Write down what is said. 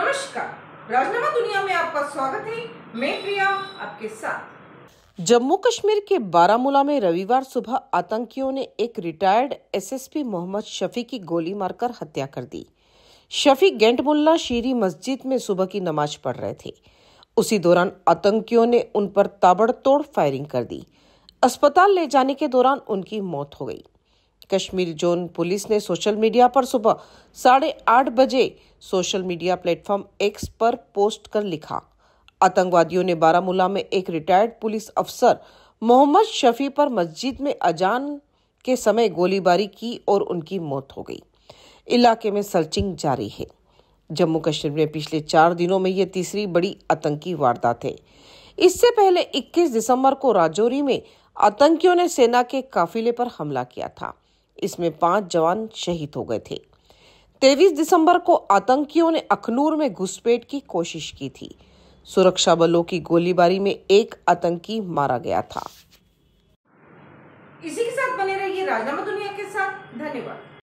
नमस्कार राजनामा दुनिया में आपका स्वागत है मैं प्रिया आपके साथ जम्मू कश्मीर के बारामूला में रविवार सुबह आतंकियों ने एक रिटायर्ड एसएसपी मोहम्मद शफी की गोली मारकर हत्या कर दी शफी गेंटमुल्ला शीरी मस्जिद में सुबह की नमाज पढ़ रहे थे उसी दौरान आतंकियों ने उन पर ताबड़तोड़ फायरिंग कर दी अस्पताल ले जाने के दौरान उनकी मौत हो गई कश्मीर जोन पुलिस ने सोशल मीडिया पर सुबह साढ़े आठ बजे सोशल मीडिया प्लेटफॉर्म एक्स पर पोस्ट कर लिखा आतंकवादियों ने बारामूला में एक रिटायर्ड पुलिस अफसर मोहम्मद शफी पर मस्जिद में अजान के समय गोलीबारी की और उनकी मौत हो गई इलाके में सर्चिंग जारी है जम्मू कश्मीर में पिछले चार दिनों में यह तीसरी बड़ी आतंकी वारदात है इससे पहले 21 दिसंबर को राजौरी में आतंकियों ने सेना के काफिले पर हमला किया था इसमें पांच जवान शहीद हो गए थे तेईस दिसंबर को आतंकियों ने अखनूर में घुसपैठ की कोशिश की थी सुरक्षा बलों की गोलीबारी में एक आतंकी मारा गया था इसी के साथ बने रहिए राजनामा दुनिया के साथ धन्यवाद